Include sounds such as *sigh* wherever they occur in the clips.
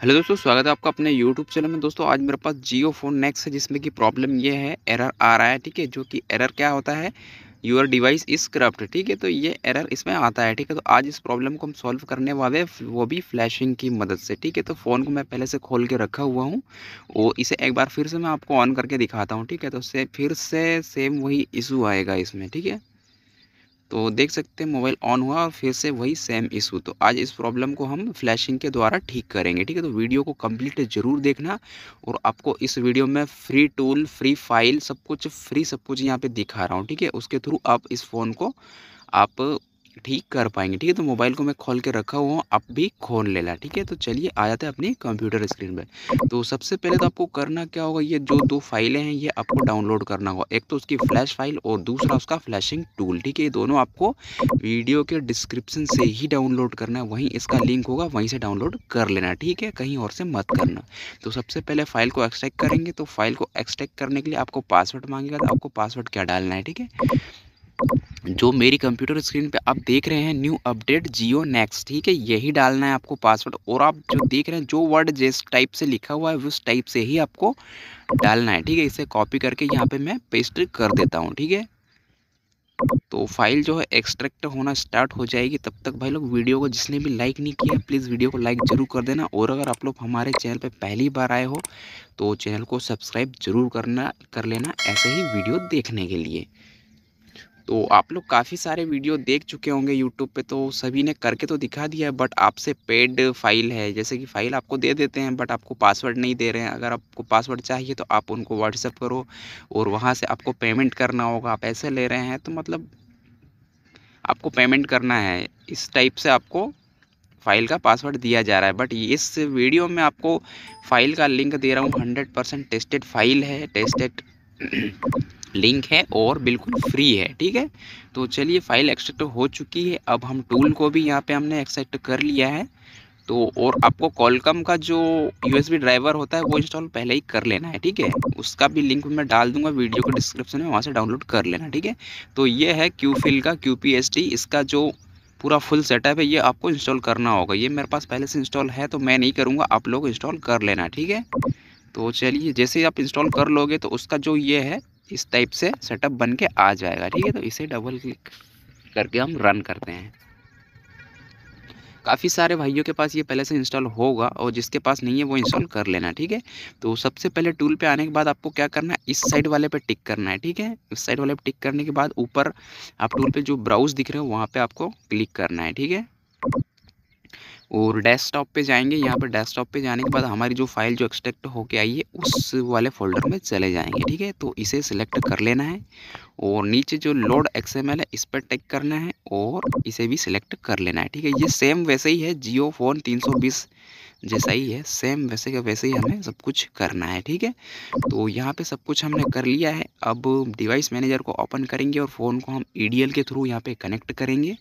hello दोस्तों स्वागत है आपका अपने यूट्यूब चैनल में दोस्तों आज मेरे पास जियो फोन नेक्स है जिसमें कि प्रॉब्लम ये है एरर आ रहा है ठीक है जो कि एरर क्या होता है यूर डिवाइस इस करप्ट ठीक है तो ये एरर इसमें आता है ठीक है तो आज इस प्रॉब्लम को हम सॉल्व करने वाले वो भी फ्लैशिंग की मदद से ठीक है तो फ़ोन को मैं पहले से खोल के रखा हुआ हूँ और इसे एक बार फिर से मैं आपको ऑन करके दिखाता हूँ ठीक है तो से फिर से सेम वही इशू आएगा इसमें ठीक है तो देख सकते हैं मोबाइल ऑन हुआ और फिर से वही सेम इशू तो आज इस प्रॉब्लम को हम फ्लैशिंग के द्वारा ठीक करेंगे ठीक है तो वीडियो को कंप्लीट ज़रूर देखना और आपको इस वीडियो में फ्री टूल फ्री फाइल सब कुछ फ्री सब कुछ यहाँ पे दिखा रहा हूँ ठीक है उसके थ्रू आप इस फ़ोन को आप ठीक कर पाएंगे ठीक है तो मोबाइल को मैं खोल के रखा हुआ हूँ आप भी खोल लेना ठीक है तो चलिए आ जाते हैं अपने कंप्यूटर स्क्रीन पर तो सबसे पहले तो आपको करना क्या होगा ये जो दो फाइलें हैं ये आपको डाउनलोड करना होगा एक तो उसकी फ्लैश फाइल और दूसरा उसका फ्लैशिंग टूल ठीक है ये दोनों आपको वीडियो के डिस्क्रिप्शन से ही डाउनलोड करना है वहीं इसका लिंक होगा वहीं से डाउनलोड कर लेना ठीक है कहीं और से मत करना तो सबसे पहले फाइल को एक्सट्रैक्ट करेंगे तो फाइल को एक्सट्रैक्ट करने के लिए आपको पासवर्ड मांगेगा तो आपको पासवर्ड क्या डालना है ठीक है जो मेरी कंप्यूटर स्क्रीन पे आप देख रहे हैं न्यू अपडेट जियो नेक्स्ट ठीक है यही डालना है आपको पासवर्ड और आप जो देख रहे हैं जो वर्ड जिस टाइप से लिखा हुआ है उस टाइप से ही आपको डालना है ठीक है इसे कॉपी करके यहाँ पे मैं पेस्ट कर देता हूँ ठीक है तो फाइल जो है एक्सट्रैक्ट होना स्टार्ट हो जाएगी तब तक भाई लोग वीडियो को जिसने भी लाइक नहीं किया प्लीज़ वीडियो को लाइक ज़रूर कर देना और अगर आप लोग हमारे चैनल पे पहली बार आए हो तो चैनल को सब्सक्राइब जरूर करना कर लेना ऐसे ही वीडियो देखने के लिए तो आप लोग काफ़ी सारे वीडियो देख चुके होंगे यूट्यूब पे तो सभी ने करके तो दिखा दिया है बट आपसे पेड फाइल है जैसे कि फ़ाइल आपको दे देते हैं बट आपको पासवर्ड नहीं दे रहे हैं अगर आपको पासवर्ड चाहिए तो आप उनको व्हाट्सअप करो और वहाँ से आपको पेमेंट करना होगा ऐसे ले रहे हैं तो मतलब आपको पेमेंट करना है इस टाइप से आपको फ़ाइल का पासवर्ड दिया जा रहा है बट इस वीडियो में आपको फ़ाइल का लिंक दे रहा हूँ हंड्रेड परसेंट टेस्टेड फाइल है टेस्टेड लिंक है और बिल्कुल फ्री है ठीक है तो चलिए फाइल एक्सेप्ट हो चुकी है अब हम टूल को भी यहाँ पे हमने एक्सेप्ट कर लिया है तो और आपको कॉलकम का जो यूएसबी ड्राइवर होता है वो इंस्टॉल पहले ही कर लेना है ठीक है उसका भी लिंक मैं डाल दूंगा वीडियो के डिस्क्रिप्शन में वहाँ से डाउनलोड कर लेना ठीक है तो ये है क्यूफिल का क्यू इसका जो पूरा फुल सेटअप है ये आपको इंस्टॉल करना होगा ये मेरे पास पहले से इंस्टॉल है तो मैं नहीं करूँगा आप लोग इंस्टॉल कर लेना ठीक है तो चलिए जैसे ही आप इंस्टॉल कर लोगे तो उसका जो ये है इस टाइप से सेटअप बन के आ जाएगा ठीक है तो इसे डबल क्लिक करके हम रन करते हैं काफ़ी सारे भाइयों के पास ये पहले से इंस्टॉल होगा और जिसके पास नहीं है वो इंस्टॉल कर लेना ठीक है तो सबसे पहले टूल पे आने के बाद आपको क्या करना है इस साइड वाले पे टिक करना है ठीक है इस साइड वाले पे टिक करने के बाद ऊपर आप टूल पे जो ब्राउज दिख रहे हो वहाँ पे आपको क्लिक करना है ठीक है और डेस्कटॉप पे जाएंगे यहाँ पर डेस्कटॉप पे जाने के बाद हमारी जो फाइल जो एक्सट्रैक्ट होके आई है उस वाले फोल्डर में चले जाएंगे ठीक है तो इसे सिलेक्ट कर लेना है और नीचे जो लोड एक्सएमएल है इस पर टेक करना है और इसे भी सिलेक्ट कर लेना है ठीक है ये सेम वैसे ही है जियो फोन तीन जैसा ही है सेम वैसे का वैसे ही हमें सब कुछ करना है ठीक है तो यहाँ पे सब कुछ हमने कर लिया है अब डिवाइस मैनेजर को ओपन करेंगे और फ़ोन को हम ई e के थ्रू यहाँ पे कनेक्ट करेंगे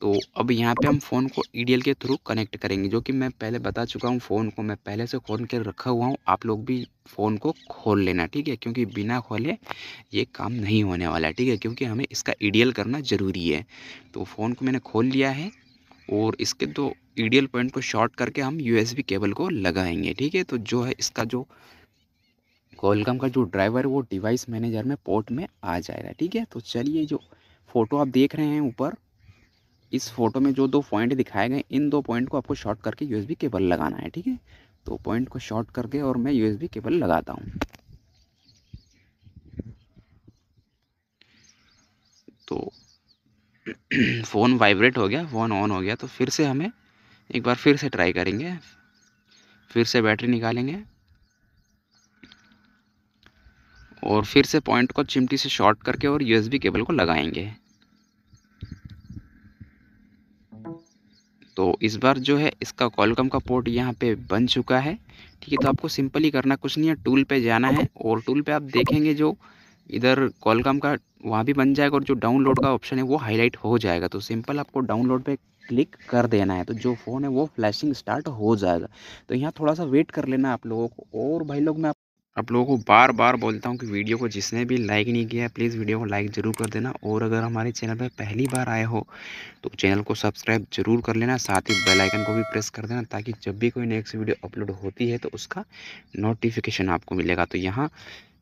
तो अब यहाँ पे हम फ़ोन को ई e के थ्रू कनेक्ट करेंगे जो कि मैं पहले बता चुका हूँ फ़ोन को मैं पहले से खोल कर रखा हुआ हूँ आप लोग भी फ़ोन को खोल लेना ठीक है क्योंकि बिना खोले ये काम नहीं होने वाला ठीक है क्योंकि हमें इसका ई e करना ज़रूरी है तो फ़ोन को मैंने खोल लिया है और इसके दो ई e पॉइंट को शॉर्ट करके हम यू केबल को लगाएंगे ठीक है तो जो है इसका जो कोलकम का जो ड्राइवर वो डिवाइस मैनेजर में पोर्ट में आ जाएगा ठीक है तो चलिए जो फ़ोटो आप देख रहे हैं ऊपर इस फोटो में जो दो पॉइंट दिखाए गए इन दो पॉइंट को आपको शॉर्ट करके यू केबल लगाना है ठीक है तो पॉइंट को शॉर्ट करके और मैं यू केबल लगाता हूँ तो फ़ोन *clears throat* वाइब्रेट हो गया फ़ोन ऑन हो गया तो फिर से हमें एक बार फिर से ट्राई करेंगे फिर से बैटरी निकालेंगे और फिर से पॉइंट को चिमटी से शॉर्ट करके और यूएसबी केबल को लगाएंगे तो इस बार जो है इसका कॉलकम का पोर्ट यहाँ पे बन चुका है ठीक है तो आपको सिंपली करना कुछ नहीं है टूल पे जाना है और टूल पे आप देखेंगे जो इधर कॉलकम का वहाँ भी बन जाएगा और जो डाउनलोड का ऑप्शन है वो हाईलाइट हो जाएगा तो सिंपल आपको डाउनलोड पे क्लिक कर देना है तो जो फ़ोन है वो फ्लैशिंग स्टार्ट हो जाएगा तो यहाँ थोड़ा सा वेट कर लेना आप लोगों को और भाई लोग मैं आप लोगों को बार बार बोलता हूँ कि वीडियो को जिसने भी लाइक नहीं किया है प्लीज़ वीडियो को लाइक ज़रूर कर देना और अगर हमारे चैनल पर पहली बार आए हो तो चैनल को सब्सक्राइब जरूर कर लेना साथ ही बेल आइकन को भी प्रेस कर देना ताकि जब भी कोई नेक्स्ट वीडियो अपलोड होती है तो उसका नोटिफिकेशन आपको मिलेगा तो यहाँ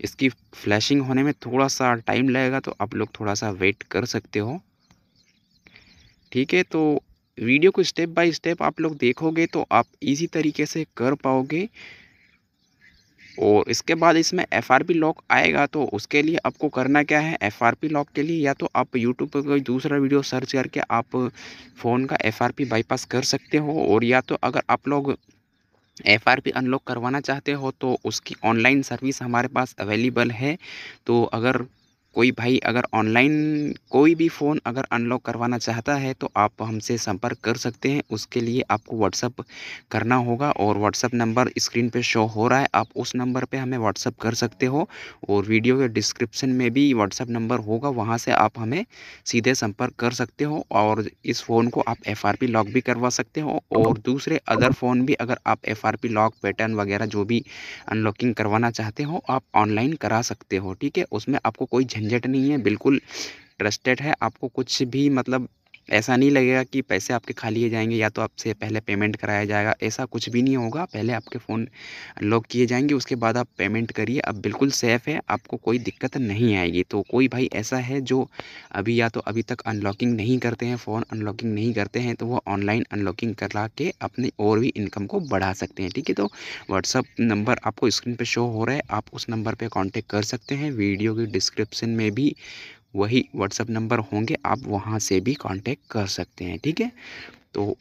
इसकी फ्लैशिंग होने में थोड़ा सा टाइम लगेगा तो आप लोग थोड़ा सा वेट कर सकते हो ठीक है तो वीडियो को स्टेप बाय स्टेप आप लोग देखोगे तो आप इसी तरीके से कर पाओगे और इसके बाद इसमें एफ आर पी लॉक आएगा तो उसके लिए आपको करना क्या है एफ आर पी लॉक के लिए या तो आप यूट्यूब पर कोई दूसरा वीडियो सर्च करके आप फ़ोन का एफ आर पी बाईपास कर सकते हो और या तो अगर आप लोग एफ आर पी अनलॉक करवाना चाहते हो तो उसकी ऑनलाइन सर्विस हमारे पास अवेलेबल है तो अगर कोई भाई अगर ऑनलाइन कोई भी फ़ोन अगर अनलॉक करवाना चाहता है तो आप हमसे संपर्क कर सकते हैं उसके लिए आपको व्हाट्सअप करना होगा और व्हाट्सअप नंबर स्क्रीन पे शो हो रहा है आप उस नंबर पे हमें व्हाट्सअप कर सकते हो और वीडियो के डिस्क्रिप्शन में भी व्हाट्सअप नंबर होगा वहाँ से आप हमें सीधे संपर्क कर सकते हो और इस फ़ोन को आप एफ लॉक भी करवा सकते हो और दूसरे अदर फ़ोन भी अगर आप एफ लॉक पैटर्न वगैरह जो भी अनलॉकिंग करवाना चाहते हो आप ऑनलाइन करा सकते हो ठीक है उसमें आपको कोई झंझट नहीं है बिल्कुल ट्रस्टेड है आपको कुछ भी मतलब ऐसा नहीं लगेगा कि पैसे आपके खा लिए जाएंगे या तो आपसे पहले पेमेंट कराया जाएगा ऐसा कुछ भी नहीं होगा पहले आपके फ़ोन लॉक किए जाएंगे उसके बाद आप पेमेंट करिए अब बिल्कुल सेफ़ है आपको कोई दिक्कत नहीं आएगी तो कोई भाई ऐसा है जो अभी या तो अभी तक अनलॉकिंग नहीं करते हैं फ़ोन अनलॉकिंग नहीं करते हैं तो वो ऑनलाइन अनलॉकिंग करा के अपने और भी इनकम को बढ़ा सकते हैं ठीक है तो व्हाट्सअप नंबर आपको स्क्रीन पर शो हो रहा है आप उस नंबर पर कॉन्टेक्ट कर सकते हैं वीडियो की डिस्क्रिप्सन में भी वही व्हाट्सअप नंबर होंगे आप वहाँ से भी कॉन्टेक्ट कर सकते हैं ठीक है तो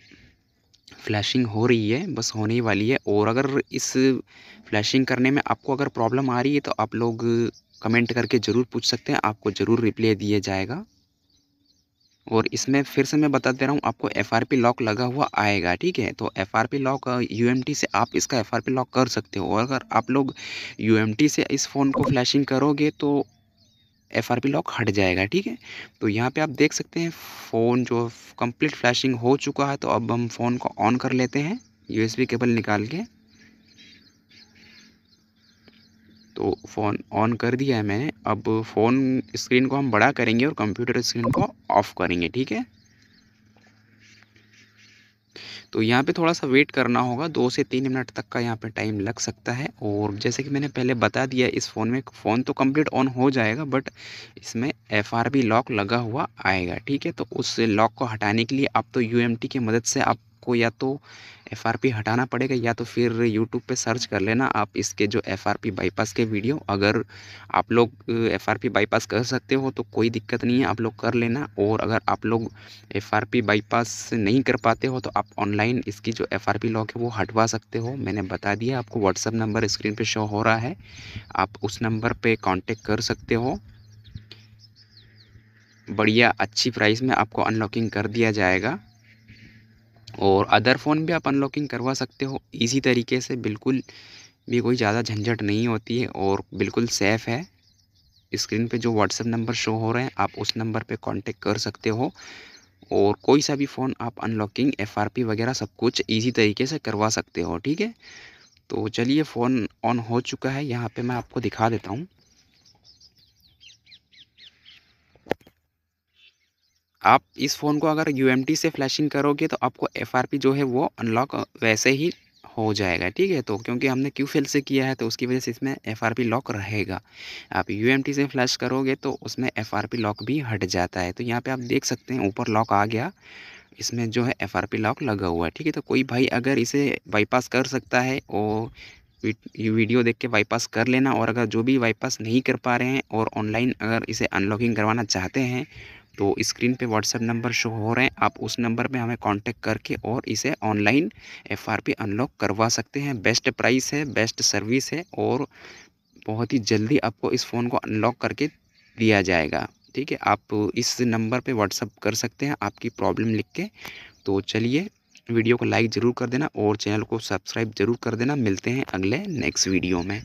फ्लैशिंग हो रही है बस होने ही वाली है और अगर इस फ्लैशिंग करने में आपको अगर प्रॉब्लम आ रही है तो आप लोग कमेंट करके ज़रूर पूछ सकते हैं आपको ज़रूर रिप्लाई दिया जाएगा और इसमें फिर से मैं बता दे रहा हूँ आपको एफ आर पी लॉक लगा हुआ आएगा ठीक है तो F R P lock U M T से आप इसका एफ आर पी लॉक कर सकते हो और अगर आप लोग यू एम टी से इस फ़ोन को फ्लैशिंग करोगे तो एफ आर पी लॉक हट जाएगा ठीक है तो यहाँ पे आप देख सकते हैं फ़ोन जो कंप्लीट फ्लैशिंग हो चुका है तो अब हम फ़ोन को ऑन कर लेते हैं यूएसबी केबल निकाल के तो फ़ोन ऑन कर दिया है मैंने अब फ़ोन स्क्रीन को हम बड़ा करेंगे और कंप्यूटर स्क्रीन को ऑफ़ करेंगे ठीक है तो यहाँ पे थोड़ा सा वेट करना होगा दो से तीन मिनट तक का यहाँ पे टाइम लग सकता है और जैसे कि मैंने पहले बता दिया इस फ़ोन में फ़ोन तो कंप्लीट ऑन हो जाएगा बट इसमें एफ लॉक लगा हुआ आएगा ठीक है तो उस लॉक को हटाने के लिए आप तो यू की मदद से आप आपको या तो एफ हटाना पड़ेगा या तो फिर यूट्यूब पे सर्च कर लेना आप इसके जो एफ बाईपास के वीडियो अगर आप लोग एफ बाईपास कर सकते हो तो कोई दिक्कत नहीं है आप लोग कर लेना और अगर आप लोग एफ बाईपास नहीं कर पाते हो तो आप ऑनलाइन इसकी जो एफ लॉक है वो हटवा सकते हो मैंने बता दिया आपको व्हाट्सअप नंबर स्क्रीन पर शो हो रहा है आप उस नंबर पर कॉन्टेक्ट कर सकते हो बढ़िया अच्छी प्राइस में आपको अनलॉकिंग कर दिया जाएगा और अदर फ़ोन भी आप अनलॉकिंग करवा सकते हो इसी तरीके से बिल्कुल भी कोई ज़्यादा झंझट नहीं होती है और बिल्कुल सेफ़ है स्क्रीन पे जो व्हाट्सअप नंबर शो हो रहे हैं आप उस नंबर पे कांटेक्ट कर सकते हो और कोई सा भी फ़ोन आप अनलॉकिंग एफआरपी वगैरह सब कुछ इजी तरीके से करवा सकते हो ठीक है तो चलिए फ़ोन ऑन हो चुका है यहाँ पे मैं आपको दिखा देता हूँ आप इस फ़ोन को अगर यू से फ्लैशिंग करोगे तो आपको एफ जो है वो अनलॉक वैसे ही हो जाएगा ठीक है तो क्योंकि हमने क्यू फेल से किया है तो उसकी वजह से इसमें एफ लॉक रहेगा आप यू से फ्लैश करोगे तो उसमें एफ लॉक भी हट जाता है तो यहाँ पर आप देख सकते हैं ऊपर लॉक आ गया इसमें जो है एफ लॉक लगा हुआ है ठीक है तो कोई भाई अगर इसे बाईपास कर सकता है और वीडियो देख के बाईपास कर लेना और अगर जो भी बाईपास नहीं कर पा रहे हैं और ऑनलाइन अगर इसे अनलॉकिंग करवाना चाहते हैं तो स्क्रीन पे व्हाट्सएप नंबर शो हो रहे हैं आप उस नंबर पे हमें कांटेक्ट करके और इसे ऑनलाइन एफआरपी अनलॉक करवा सकते हैं बेस्ट प्राइस है बेस्ट सर्विस है और बहुत ही जल्दी आपको इस फ़ोन को अनलॉक करके दिया जाएगा ठीक है आप इस नंबर पर व्हाट्सअप कर सकते हैं आपकी प्रॉब्लम लिख के तो चलिए वीडियो को लाइक ज़रूर कर देना और चैनल को सब्सक्राइब ज़रूर कर देना मिलते हैं अगले नेक्स्ट वीडियो में